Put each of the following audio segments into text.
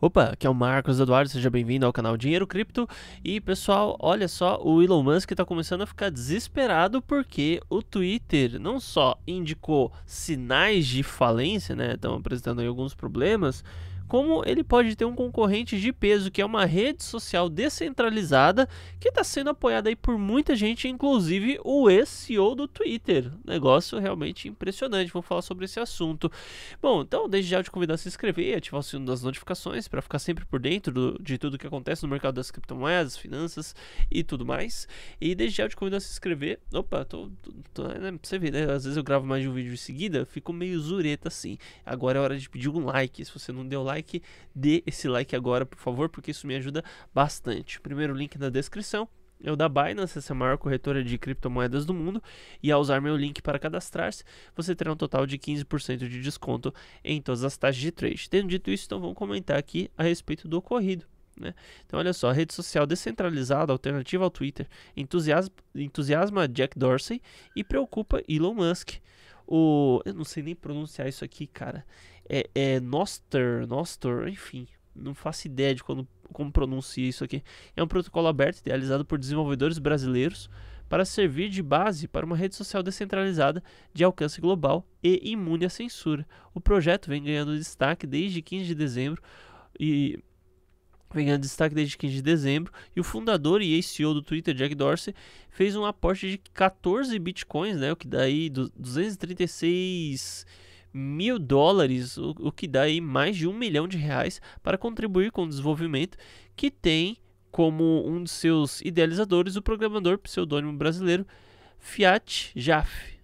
Opa, aqui é o Marcos Eduardo, seja bem-vindo ao canal Dinheiro Cripto. E pessoal, olha só, o Elon Musk está começando a ficar desesperado porque o Twitter não só indicou sinais de falência, né? Estão apresentando aí alguns problemas, como ele pode ter um concorrente de peso, que é uma rede social descentralizada que está sendo apoiada aí por muita gente, inclusive o ex-CEO do Twitter. Negócio realmente impressionante. Vamos falar sobre esse assunto. Bom, então desde já eu te convido a se inscrever, ativar o sino das notificações para ficar sempre por dentro do, de tudo que acontece no mercado das criptomoedas, finanças e tudo mais. E desde já eu te convido a se inscrever. Opa, tô, tô, tô né, você ver, né? Às vezes eu gravo mais de um vídeo em seguida, fico meio zureta assim. Agora é hora de pedir um like. Se você não deu like, like, dê esse like agora, por favor, porque isso me ajuda bastante. Primeiro link na descrição. Eu é da Binance, essa é a maior corretora de criptomoedas do mundo, e ao usar meu link para cadastrar-se, você terá um total de 15% de desconto em todas as taxas de trade. Tendo dito isso, então vamos comentar aqui a respeito do ocorrido. Né? Então, olha só, rede social descentralizada, alternativa ao Twitter, entusiasma, entusiasma Jack Dorsey e preocupa Elon Musk. O, eu não sei nem pronunciar isso aqui, cara. É, é Nostr, Nostr, enfim. Não faço ideia de quando, como pronuncia isso aqui. É um protocolo aberto idealizado por desenvolvedores brasileiros para servir de base para uma rede social descentralizada de alcance global e imune à censura. O projeto vem ganhando destaque desde 15 de dezembro e vem a destaque desde 15 de dezembro, e o fundador e ceo do Twitter, Jack Dorsey, fez um aporte de 14 bitcoins, né, o que dá aí 236 mil dólares, o, o que dá aí mais de um milhão de reais, para contribuir com o desenvolvimento que tem como um de seus idealizadores o programador pseudônimo brasileiro Fiat Jaffe.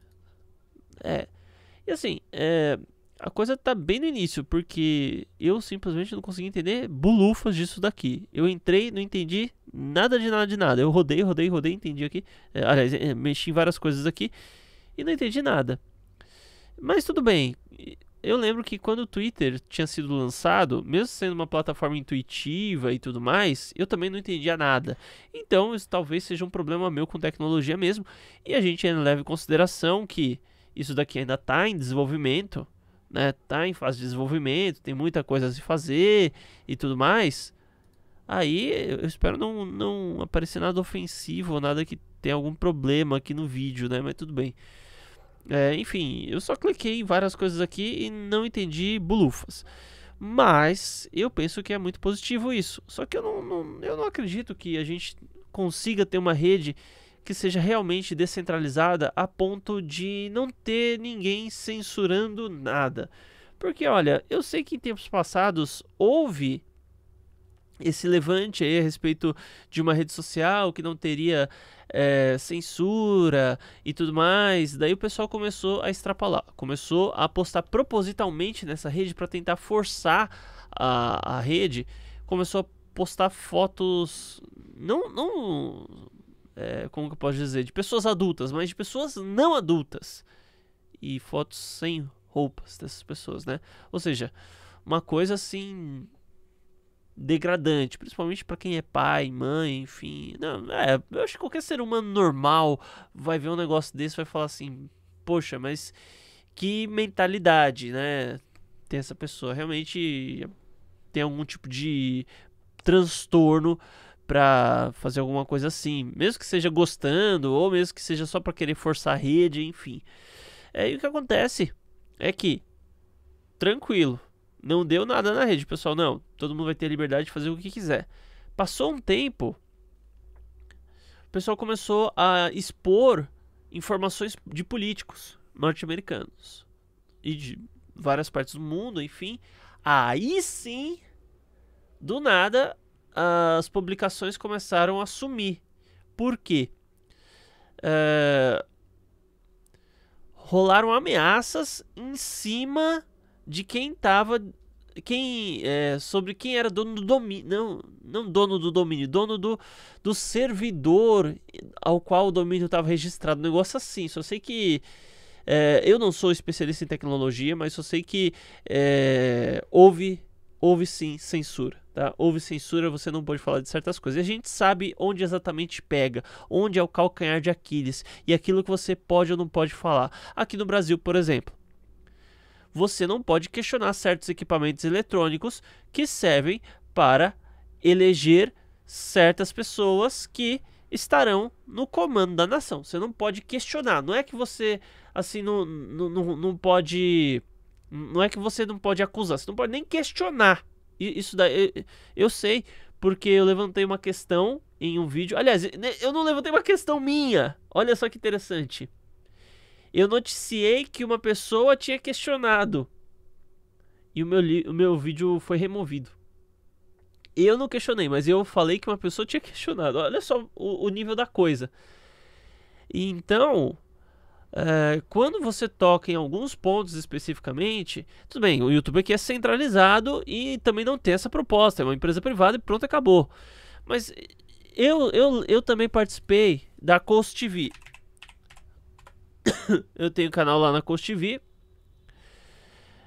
É, e assim, é, a coisa tá bem no início, porque eu simplesmente não consegui entender bulufas disso daqui. Eu entrei, não entendi nada de nada de nada. Eu rodei, rodei, rodei, entendi aqui. É, aliás, é, mexi em várias coisas aqui e não entendi nada. Mas tudo bem. Eu lembro que quando o Twitter tinha sido lançado, mesmo sendo uma plataforma intuitiva e tudo mais, eu também não entendia nada. Então, isso talvez seja um problema meu com tecnologia mesmo. E a gente ainda leva em consideração que isso daqui ainda está em desenvolvimento né, tá em fase de desenvolvimento, tem muita coisa a se fazer e tudo mais. Aí eu espero não, não aparecer nada ofensivo, nada que tenha algum problema aqui no vídeo, né? Mas tudo bem. É, enfim, eu só cliquei em várias coisas aqui e não entendi bulufas. Mas eu penso que é muito positivo isso. Só que eu não, não eu não acredito que a gente consiga ter uma rede que seja realmente descentralizada a ponto de não ter ninguém censurando nada. Porque olha, eu sei que em tempos passados houve esse levante aí a respeito de uma rede social que não teria é, censura e tudo mais. Daí o pessoal começou a extrapolar, começou a apostar propositalmente nessa rede para tentar forçar a, a rede, começou a postar fotos não, não é, como que eu posso dizer, de pessoas adultas, mas de pessoas não adultas. E fotos sem roupas dessas pessoas, né? Ou seja, uma coisa assim degradante, principalmente para quem é pai, mãe, enfim. Não, é, eu acho que qualquer ser humano normal vai ver um negócio desse e vai falar assim: "Poxa, mas que mentalidade, né? Tem essa pessoa realmente tem algum tipo de transtorno para fazer alguma coisa assim, mesmo que seja gostando ou mesmo que seja só para querer forçar a rede, enfim. É, e o que acontece é que tranquilo, não deu nada na rede, pessoal, não. Todo mundo vai ter liberdade de fazer o que quiser. Passou um tempo, o pessoal começou a expor informações de políticos norte-americanos e de várias partes do mundo, enfim. Aí sim, do nada, as publicações começaram a sumir. Por quê? Eh, rolaram ameaças em cima de quem estava quem é, sobre quem era dono do domínio não não dono do domínio dono do, do servidor ao qual o domínio estava registrado um negócio assim só sei que é, eu não sou especialista em tecnologia mas só sei que é, houve houve sim censura Tá? Houve censura, você não pode falar de certas coisas. E a gente sabe onde exatamente pega, onde é o calcanhar de Aquiles e aquilo que você pode ou não pode falar. Aqui no Brasil, por exemplo, você não pode questionar certos equipamentos eletrônicos que servem para eleger certas pessoas que estarão no comando da nação. Você não pode questionar. Não é que você, assim, não, não, não, não pode. Não é que você não pode acusar, você não pode nem questionar isso daí. Eu, eu sei, porque eu levantei uma questão em um vídeo. Aliás, né, eu não levantei uma questão minha. Olha só que interessante. Eu noticiei que uma pessoa tinha questionado. E o meu, o meu vídeo foi removido. Eu não questionei, mas eu falei que uma pessoa tinha questionado. Olha só o, o nível da coisa. Então, ah, quando você toca em alguns pontos especificamente, tudo bem, o YouTube aqui é centralizado e também não tem essa proposta, é uma empresa privada e pronto, acabou. Mas eu, eu, eu também participei da Coast TV. eu tenho canal lá na Coast TV.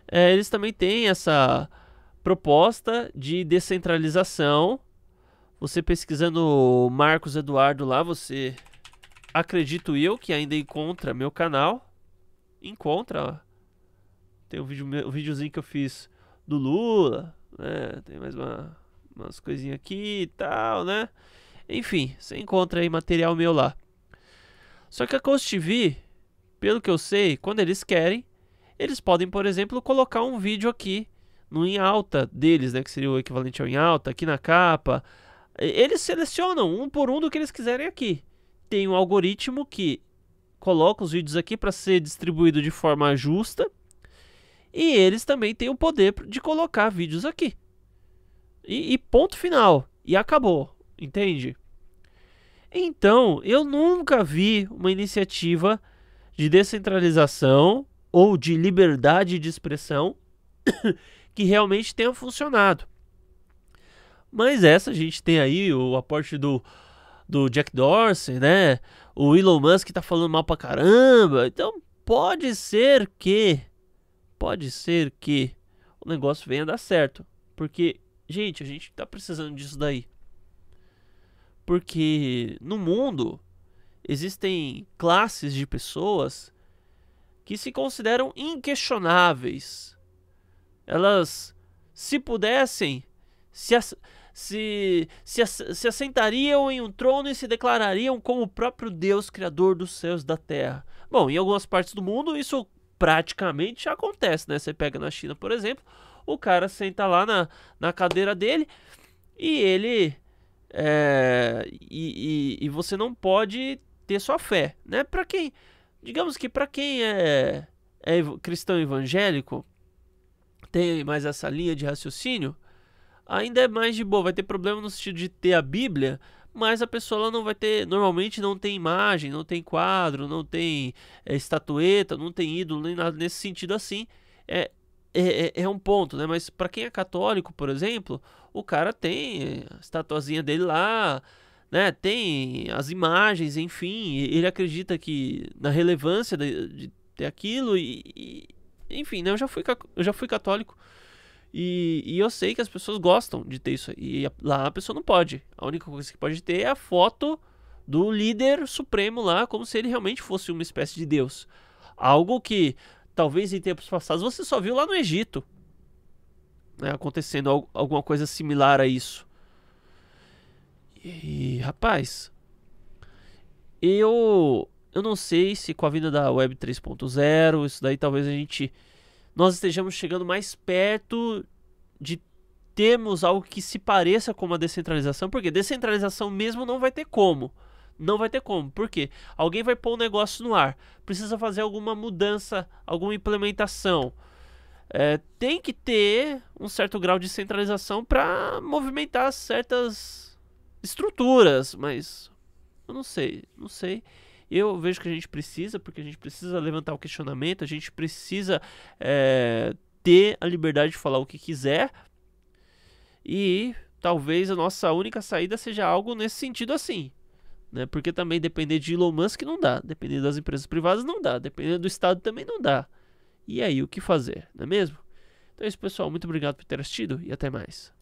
É, eh, eles também têm essa proposta de descentralização. Você pesquisando Marcos Eduardo lá, você acredito eu que ainda encontra meu canal. Encontra. Tem um, vídeo, um videozinho que eu fiz do Lula, né? Tem mais uma, umas coisinhas aqui e tal, né? Enfim, você encontra aí material meu lá. Só que a Coast TV, pelo que eu sei, quando eles querem, eles podem, por exemplo, colocar um vídeo aqui no em alta deles, né? Que seria o equivalente ao em alta, aqui na capa. Eles selecionam um por um do que eles quiserem aqui tem um algoritmo que coloca os vídeos aqui para ser distribuído de forma justa. E eles também têm o poder de colocar vídeos aqui. E, e ponto final. E acabou. Entende? Então, eu nunca vi uma iniciativa de descentralização ou de liberdade de expressão que realmente tenha funcionado. Mas essa a gente tem aí o aporte do do Jack Dorsey, né? O Elon Musk tá falando mal pra caramba. Então, pode ser que. Pode ser que o negócio venha dar certo. Porque, gente, a gente tá precisando disso daí. Porque no mundo existem classes de pessoas que se consideram inquestionáveis. Elas, se pudessem, se, se, se, se assentariam em um trono e se declarariam como o próprio Deus, Criador dos céus e da terra. Bom, em algumas partes do mundo isso praticamente já acontece, né? Você pega na China, por exemplo, o cara senta lá na, na cadeira dele e ele. É, e, e, e você não pode ter sua fé, né? Para quem, digamos que para quem é, é cristão evangélico, tem mais essa linha de raciocínio, ainda é mais de boa. Vai ter problema no sentido de ter a Bíblia, mas a pessoa não vai ter. Normalmente não tem imagem, não tem quadro, não tem é, estatueta, não tem ídolo, nem nada nesse sentido assim. É, é, é, é um ponto, né? Mas para quem é católico, por exemplo, o cara tem a estatuazinha dele lá. Né, tem as imagens, enfim, ele acredita que na relevância de, de ter aquilo e, e enfim, né, eu já fui eu já fui católico, e, e, eu sei que as pessoas gostam de ter isso. E lá a pessoa não pode. A única coisa que pode ter é a foto do líder supremo lá, como se ele realmente fosse uma espécie de deus. Algo que talvez em tempos passados você só viu lá no Egito né, acontecendo alguma coisa similar a isso. E, rapaz, eu eu não sei se com a vinda da Web 3.0, isso daí talvez a gente nós estejamos chegando mais perto de termos algo que se pareça com uma descentralização, porque descentralização mesmo não vai ter como. Não vai ter como. Por quê? Alguém vai pôr um negócio no ar. Precisa fazer alguma mudança, alguma implementação. É, tem que ter um certo grau de centralização para movimentar certas estruturas, mas eu não sei, não sei. Eu vejo que a gente precisa, porque a gente precisa levantar o questionamento, a gente precisa é, ter a liberdade de falar o que quiser. E talvez a nossa única saída seja algo nesse sentido assim. Né? Porque também depender de Elon Musk não dá, depender das empresas privadas não dá, depender do Estado também não dá. E aí, o que fazer, não é mesmo? Então é isso, pessoal. Muito obrigado por ter assistido e até mais.